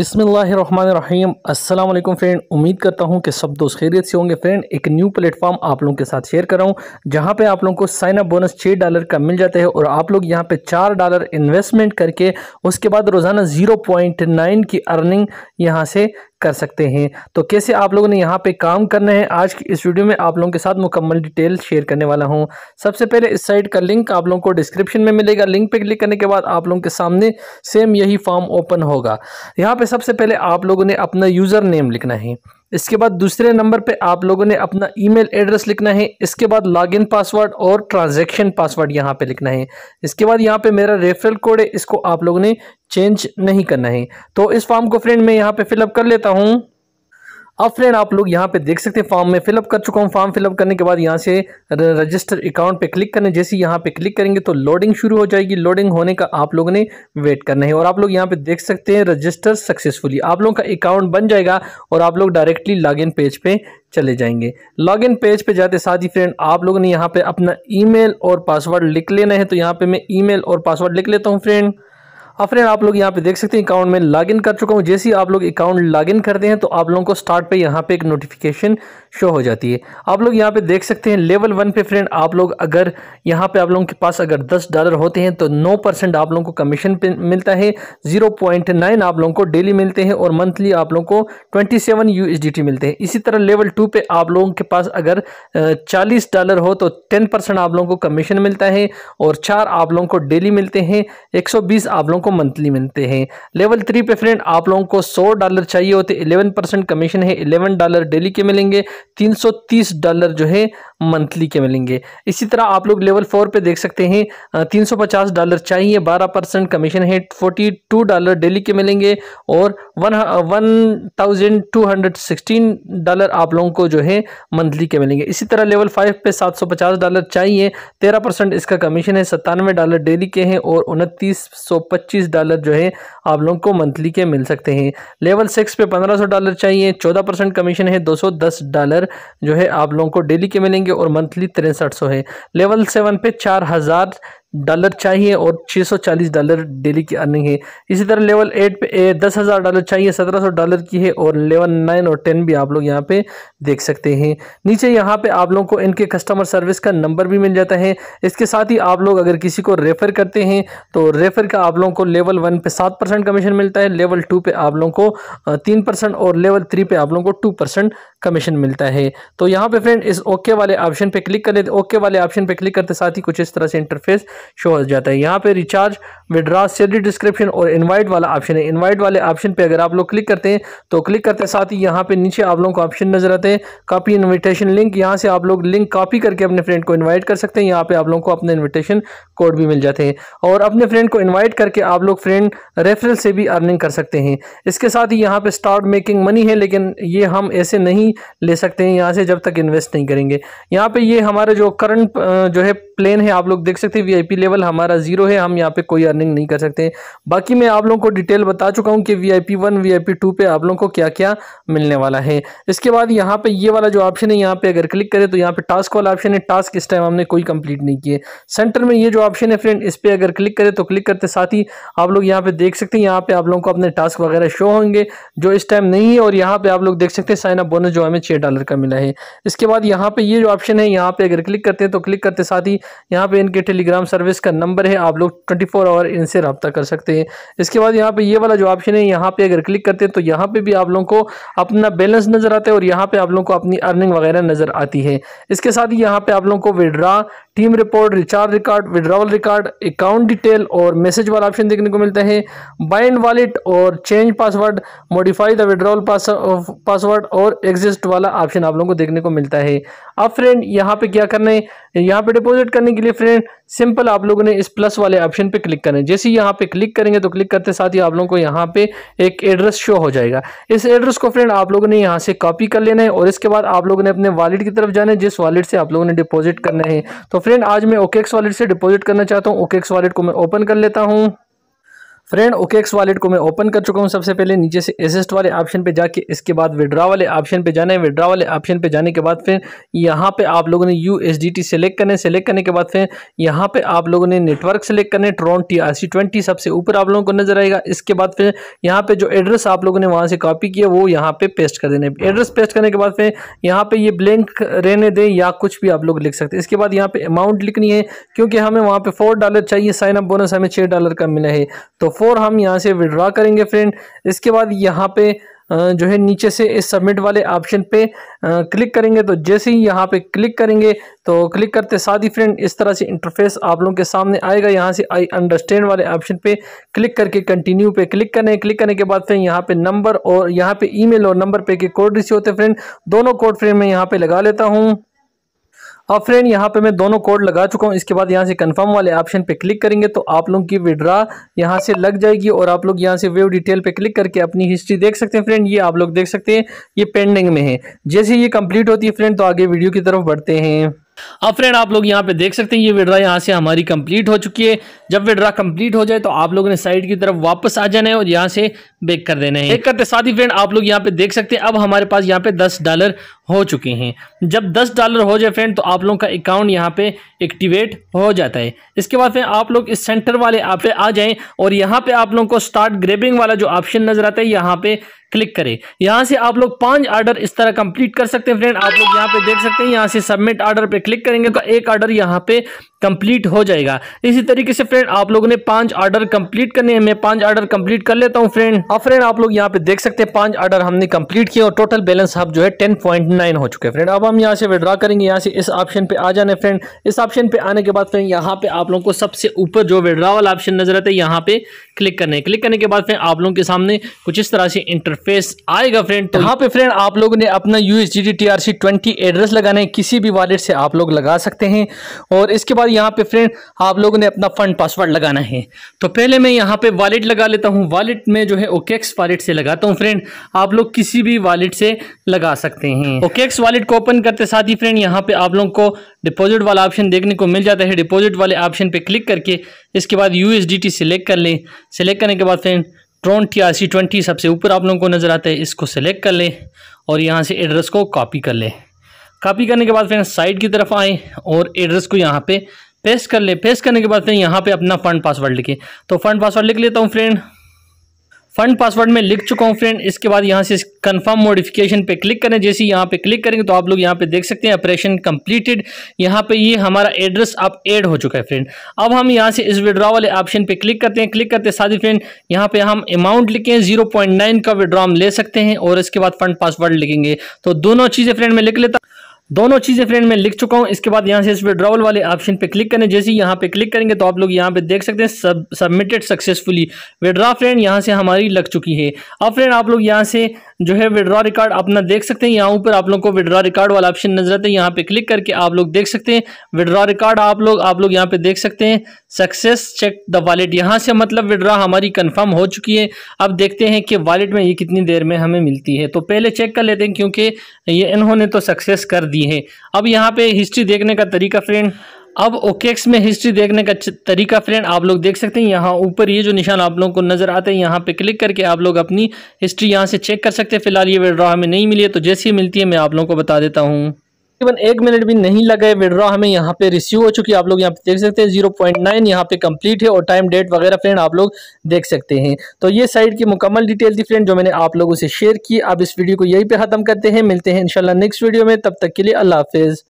बिसमीम अल्लाम फ्रेंड उम्मीद करता हूँ कि सब दोस्त खैरियत से होंगे फ्रेंड एक न्यू प्लेटफॉर्म आप लोगों के साथ शेयर कर रहा हूँ जहाँ पे आप लोगों को साइन अप बोनस छः डॉलर का मिल जाता है और आप लोग यहाँ पे चार डॉलर इन्वेस्टमेंट करके उसके बाद रोज़ाना ज़ीरो पॉइंट नाइन की अर्निंग यहाँ से कर सकते हैं तो कैसे आप लोगों ने यहाँ पे काम करना है आज की इस वीडियो में आप लोगों के साथ मुकम्मल डिटेल शेयर करने वाला हूँ सबसे पहले इस साइट का लिंक आप लोगों को डिस्क्रिप्शन में मिलेगा लिंक पे क्लिक करने के बाद आप लोगों के सामने सेम यही फॉर्म ओपन होगा यहाँ पे सबसे पहले आप लोगों ने अपना यूज़र नेम लिखना है इसके बाद दूसरे नंबर पे आप लोगों ने अपना ईमेल एड्रेस लिखना है इसके बाद लॉगिन पासवर्ड और ट्रांजैक्शन पासवर्ड यहाँ पे लिखना है इसके बाद यहाँ पे मेरा रेफरल कोड है इसको आप लोगों ने चेंज नहीं करना है तो इस फॉर्म को फ्रेंड मैं यहाँ पे फिलअप कर लेता हूँ अब फ्रेंड आप लोग यहाँ पे देख सकते हैं फॉर्म में फिलअप कर चुका हूँ फॉर्म फिलअप करने के बाद यहाँ से रजिस्टर अकाउंट पे क्लिक करने जैसे यहाँ पे क्लिक करेंगे तो लोडिंग शुरू हो जाएगी लोडिंग होने का आप लोगों ने वेट करना है और आप लोग यहाँ पे देख सकते हैं रजिस्टर सक्सेसफुली आप लोगों का अकाउंट बन जाएगा और आप लोग डायरेक्टली इन पेज पे चले जाएंगे लॉगिन पेज पे जाते साथ ही फ्रेंड आप लोगों ने यहाँ पे अपना ई और पासवर्ड लिख लेना है तो यहाँ पे मैं ई और पासवर्ड लिख लेता हूँ फ्रेंड अब हाँ फ्रेंड आप लोग यहाँ पे देख सकते हैं अकाउंट में लॉगिन कर चुका हूँ जैसे ही आप लोग अकाउंट लॉगिन करते हैं तो आप लोगों को स्टार्ट पे यहाँ पे एक नोटिफिकेशन शो हो जाती है आप लोग यहाँ पे देख सकते हैं लेवल वन पे फ्रेंड आप लोग अगर यहाँ पे आप लोगों के पास अगर दस डॉलर होते हैं तो नौ परसेंट आप लोगों को कमीशन पे मिलता है जीरो पॉइंट नाइन आप लोगों को डेली मिलते हैं और मंथली आप लोगों को ट्वेंटी सेवन यू मिलते हैं इसी तरह लेवल टू पे आप लोगों के पास अगर चालीस डॉलर हो तो टेन परसेंट आप लोगों को कमीशन मिलता है और चार आप लोगों को डेली मिलते हैं एक सौ बीस आप लोगों को मंथली मिलते हैं लेवल थ्री पे फ्रेंड आप लोगों को सौ डॉलर चाहिए होते इलेवन परसेंट कमीशन है इलेवन डॉलर डेली के मिलेंगे 330 डॉलर जो है मंथली के मिलेंगे इसी तरह आप लोग लेवल फोर पे देख सकते हैं 350 डॉलर चाहिए 12 परसेंट कमीशन है 42 डॉलर डेली के मिलेंगे और one one hundred sixteen dollar आप लोगों को जो है मंथली के मिलेंगे इसी तरह लेवल फाइव पे 750 डॉलर चाहिए 13 परसेंट इसका कमीशन है सत्तानवे डॉलर डेली के हैं और उनतीस डॉलर जो है आप लोगों को मंथली के मिल सकते हैं लेवल सिक्स पे पंद्रह डॉलर चाहिए चौदह कमीशन है दो डॉलर बैनर जो है आप लोगों को डेली के मिलेंगे और मंथली तिरसठ सौ है लेवल सेवन पे चार हज़ार डॉलर चाहिए और 640 डॉलर डेली की अर्निंग है इसी तरह लेवल एट पे दस हज़ार डॉलर चाहिए सत्रह सौ डॉलर की है और लेवल नाइन और टेन भी आप लोग यहाँ पे देख सकते हैं नीचे यहाँ पे आप लोगों को इनके कस्टमर सर्विस का नंबर भी मिल जाता है इसके साथ ही आप लोग अगर किसी को रेफ़र करते हैं तो रेफ़र का आप लोगों को लेवल वन पे सात परसेंट कमीशन मिलता है लेवल टू पर आप लोगों को तीन परसेंट और लेवल थ्री पे आप लोगों को टू परसेंट कमीशन मिलता है तो यहाँ पर फ्रेंड इस ओके वाले ऑप्शन पर क्लिक कर लेते ओके वाले ऑप्शन पर क्लिक करते साथ ही कुछ इस तरह से इंटरफेस शो हो जाता है यहाँ पे रिचार्ज विड्रा सेडी डिस्क्रिप्शन और इनवाइट वाला ऑप्शन है इनवाइट वाले ऑप्शन पे अगर आप लोग क्लिक करते हैं तो क्लिक करते साथ ही यहाँ पे नीचे आप लोगों को ऑप्शन नजर आते हैं कॉपी इन्विटेशन लिंक यहाँ से आप लोग लिंक कॉपी करके अपने फ्रेंड को इन्वाइट कर सकते हैं यहाँ पे आप लोगों को अपने इन्विटेशन कोड भी मिल जाते हैं और अपने फ्रेंड को इन्वाइट करके आप लोग फ्रेंड रेफरल से भी अर्निंग कर सकते हैं इसके साथ ही यहाँ पे स्टार्ट मेकिंग मनी है लेकिन ये हम ऐसे नहीं ले सकते हैं यहाँ से जब तक इन्वेस्ट नहीं करेंगे यहाँ पे ये हमारा जो करंट जो है प्लेन है आप लोग देख सकते हैं वी वीआईपी लेवल हमारा जीरो है हम यहाँ पे कोई अर्निंग नहीं कर सकते बाकी मैं आप लोगों को डिटेल बता चुका हूँ कि वीआईपी वन वीआईपी टू पे आप लोगों को क्या क्या मिलने वाला है इसके बाद यहाँ पे ये वाला जो ऑप्शन है यहाँ पे अगर क्लिक करें तो यहाँ पे टास्क वाला ऑप्शन है टास्क इस टाइम हमने कोई कंप्लीट नहीं किए सेंटर में ये जो ऑप्शन है फ्रेंड इस पर अगर क्लिक करें तो क्लिक करते साथ ही आप लोग यहाँ पे देख सकते हैं यहाँ पे आप लोगों को अपने टास्क वगैरह शो होंगे जो इस टाइम नहीं है और यहाँ पे आप लोग देख सकते हैं साइन अप बोनस जो हमें छः डॉलर का मिला है इसके बाद यहाँ पे ये जो ऑप्शन है यहाँ पे अगर क्लिक करते हैं तो क्लिक करते साथ ही यहाँ पे इनके टेलीग्राम सर्वर सर्विस का नंबर है आप लोग ट्वेंटी फोर आवर इनसे रब्ता कर सकते हैं इसके बाद यहाँ पे ये वाला जो ऑप्शन है यहाँ पे अगर क्लिक करते हैं तो यहाँ पे भी आप लोगों को अपना बैलेंस नज़र आता है और यहाँ पे आप लोगों को अपनी अर्निंग वगैरह नज़र आती है इसके साथ ही यहाँ पे आप लोगों को withdraw team report recharge record withdrawal record account detail और मैसेज वाला ऑप्शन देखने को मिलता है बाइंड वॉलेट और change password modify the withdrawal password और एग्जिस्ट वाला ऑप्शन आप लोगों को देखने को मिलता है अब फ्रेंड यहाँ पे क्या करना है यहाँ पे डिपॉजिट करने के लिए फ्रेंड सिंपल आप लोगों ने इस प्लस वाले ऑप्शन पे क्लिक करें जैसे जैसे यहाँ पे क्लिक करेंगे तो क्लिक करते साथ ही आप लोगों को यहाँ पे एक एड्रेस शो हो जाएगा इस एड्रेस को फ्रेंड आप लोगों ने यहाँ से कॉपी कर लेना है और इसके बाद आप लोगों ने अपने वॉलेट की तरफ जाना है जिस वॉलेट से आप लोगों ने डिपॉजिट करना है तो फ्रेंड आज मैं ओकेक्स वॉलेट से डिपॉजिट करना चाहता हूँ ओकेक्स वॉलेट को मैं ओपन कर लेता हूँ फ्रेंड ओकेक्स वॉलेट को मैं ओपन कर चुका हूँ सबसे पहले नीचे से एसेस्ट वाले ऑप्शन पे जाके इसके बाद विड्रा वाले ऑप्शन पे जाना है विड्रा वाले ऑप्शन पे जाने के बाद फिर यहाँ पे आप लोगों ने U S D T select करने सेलेक्ट करने के बाद फिर यहाँ पे आप लोगों ने नेटवर्क सेलेक्ट करने tron T R C twenty सबसे ऊपर आप लोगों को नजर आएगा इसके बाद फिर यहाँ पे जो एड्रेस आप लोगों ने वहाँ से कॉपी किया वो यहाँ पे पेस्ट कर देना है एड्रेस पेस्ट करने के बाद फिर यहाँ पे ये ब्लैंक रहने दें या कुछ भी आप लोग लिख सकते इसके बाद यहाँ पे अमाउंट लिखनी है क्योंकि हमें वहाँ पे फोर डॉलर चाहिए साइन अप बोनस हमें छः डॉलर का मिला है तो फोर हम यहाँ से विड्रा करेंगे फ्रेंड इसके बाद यहाँ पे जो है नीचे से इस सबमिट वाले ऑप्शन पे क्लिक करेंगे तो जैसे ही यहाँ पे क्लिक करेंगे तो क्लिक करते साथ ही फ्रेंड इस तरह से इंटरफेस आप लोगों के सामने आएगा यहाँ से आई अंडरस्टैंड वाले ऑप्शन पे क्लिक करके कंटिन्यू पे क्लिक करें क्लिक करने के बाद फिर यहाँ पे नंबर और यहाँ पे ईमेल और नंबर पे के कोड रिसीव होते फ्रेंड दोनों कोड फ्रेंड मैं यहाँ पर लगा लेता हूँ अब हाँ फ्रेंड यहाँ पे मैं दोनों कोड लगा चुका हूँ इसके बाद यहाँ से कंफर्म वाले ऑप्शन पे क्लिक करेंगे तो आप लोगों की विड्रा यहाँ से लग जाएगी और आप लोग यहाँ से वेव डिटेल पे क्लिक करके अपनी हिस्ट्री देख सकते हैं फ्रेंड ये आप लोग देख सकते हैं ये पेंडिंग में है जैसे ये कंप्लीट होती है फ्रेंड तो आगे वीडियो की तरफ बढ़ते हैं अब फ्रेंड आप लोग यहाँ पे देख सकते हैं ये विड्रा यहाँ से हमारी कंप्लीट हो चुकी है जब विड्रा कंप्लीट हो जाए तो आप लोगों ने साइड की तरफ वापस आ जाना है और यहाँ से बेक कर देना है एक करते साथ ही फ्रेंड आप लोग यहाँ पे देख सकते हैं अब हमारे पास यहाँ पे दस डॉलर हो चुके हैं जब 10 डॉलर हो जाए फ्रेंड तो आप लोगों का अकाउंट यहाँ पे एक्टिवेट हो जाता है इसके बाद फिर आप लोग इस सेंटर वाले आप पे आ जाएं और यहाँ पे आप लोगों को स्टार्ट ग्रेबिंग वाला जो ऑप्शन नज़र आता है यहाँ पे क्लिक करें यहाँ से आप लोग पांच ऑर्डर इस तरह कंप्लीट कर सकते हैं फ्रेंड आप लोग यहाँ पे देख सकते हैं यहाँ से सबमिट ऑर्डर पे क्लिक करेंगे तो एक ऑर्डर यहाँ पे कंप्लीट हो जाएगा इसी तरीके से फ्रेंड आप लोगों ने पांच ऑर्डर कंप्लीट करने हैं मैं पांच ऑर्डर कंप्लीट कर लेता हूँ फ्रेंड और फ्रेंड आप लोग यहाँ पे देख सकते हैं पांच ऑर्डर हमने कंप्लीट किया और टोटल बैलेंस आप जो है टेन पॉइंट नाइन हो चुके हैं फ्रेंड अब हम यहाँ से विड्रा करेंगे यहाँ से इस ऑप्शन पे आ जाने फ्रेंड इस ऑप्शन पे आने के बाद फ्रेंड यहाँ पे आप लोगों को सबसे ऊपर जो विड्रा वाला ऑप्शन नजर आता है यहाँ पे क्लिक करना है क्लिक करने के बाद फ्रेंड आप लोगों के सामने कुछ इस तरह से इंटरफेस आएगा फ्रेंड तो यहाँ पे फ्रेंड आप लोगों ने अपना U S D T R C twenty address लगाने है किसी भी वॉलेट से आप लोग लगा सकते हैं और इसके बाद यहाँ पे फ्रेंड आप लोगों ने अपना फंड पासवर्ड लगाना है तो पहले मैं यहाँ पे वॉलेट लगा लेता हूँ वॉलेट में जो है ओकेक्स वॉलेट से लगाता हूँ फ्रेंड आप लोग किसी भी वॉलेट से लगा सकते हैं ओकेक्स वॉलेट को ओपन करते साथ ही फ्रेंड यहाँ पे आप लोगों को डिपॉजिट वाला ऑप्शन देखने को मिल जाता है डिपॉजिट वाले ऑप्शन पे क्लिक करके इसके बाद यू एस सिलेक्ट कर लें सिलेक्ट करने के बाद फिर tron T R C twenty सबसे ऊपर आप लोगों को नज़र आता है इसको सेलेक्ट कर लें और यहाँ से एड्रेस को कॉपी कर लें कॉपी करने के बाद फिर साइड की तरफ आएँ और एड्रेस को यहाँ पर पेस्ट कर लें पेस्ट करने के बाद फिर यहाँ पे अपना फ़ंड पासवर्ड लिखें तो फ़ंड पासवर्ड लिख लेता हूँ फ्रेंड फंड पासवर्ड में लिख चुका हूँ फ्रेंड इसके बाद यहाँ से कंफर्म मॉडिफिकेशन पे क्लिक करें जैसे यहाँ पे क्लिक करेंगे तो आप लोग यहाँ पे देख सकते हैं ऑपरेशन कंप्लीटेड यहाँ पे ये यह हमारा एड्रेस अब ऐड हो चुका है फ्रेंड अब हम यहाँ से इस विड्रॉ वाले ऑप्शन पे क्लिक करते हैं क्लिक करते हैं साथ ही फ्रेंड यहाँ पे हम अमाउंट लिखें जीरो का विड्रॉ हम ले सकते हैं और इसके बाद फंड पासवर्ड लिखेंगे तो दोनों चीज़ें फ्रेंड में लिख लेता दोनों चीज़ें फ्रेंड मैं लिख चुका हूँ इसके बाद यहाँ से इस विड्रॉवल वाले ऑप्शन पे क्लिक करें जैसे यहाँ पे क्लिक करेंगे तो आप लोग यहाँ पे देख सकते हैं सब सबमिटेड सक्सेसफुली विड्रा फ्रेंड यहाँ से हमारी लग चुकी है अब फ्रेंड आप लोग यहाँ से जो है विड्रॉ रिकॉर्ड अपना देख सकते हैं यहाँ ऊपर आप लोग को विड्रॉ रिकॉर्ड वाला ऑप्शन नजर आता है यहाँ पे क्लिक करके आप लोग देख सकते हैं विड्रॉ रिकॉर्ड आप लोग आप लोग यहाँ पे देख सकते हैं सक्सेस चेक द वॉलेट यहाँ से मतलब विड्रॉ हमारी कन्फर्म हो चुकी है अब देखते हैं कि वॉलेट में ये कितनी देर में हमें मिलती है तो पहले चेक कर लेते हैं क्योंकि ये इन्होंने तो सक्सेस कर दी है अब यहाँ पे हिस्ट्री देखने का तरीका फ्रेंड अब ओकेक्स में हिस्ट्री देखने का तरीका फ्रेंड आप लोग देख सकते हैं यहाँ ऊपर ये जो निशान आप लोगों को नज़र आते हैं यहाँ पे क्लिक करके आप लोग अपनी हिस्ट्री यहाँ से चेक कर सकते हैं फिलहाल ये विड्रॉ हमें नहीं मिली है तो जैसी ही मिलती है मैं आप लोगों को बता देता हूँ तकरीबन एक मिनट भी नहीं लगे विड्रॉ हमें यहाँ पे रिसीव हो चुकी है आप लोग यहाँ पे देख सकते हैं जीरो पॉइंट नाइन यहाँ पे कम्प्लीट है और टाइम डेट वगैरह फ्रेंड आप लोग देख सकते हैं तो ये साइट की मुकम्मल डिटेल थी फ्रेंड जो मैंने आप लोगों से शेयर की अब इस वीडियो को यहीं पर ख़त्म करते हैं मिलते हैं इनशाला नेक्स्ट वीडियो में तब तक के लिए अल्लाह हाफिज़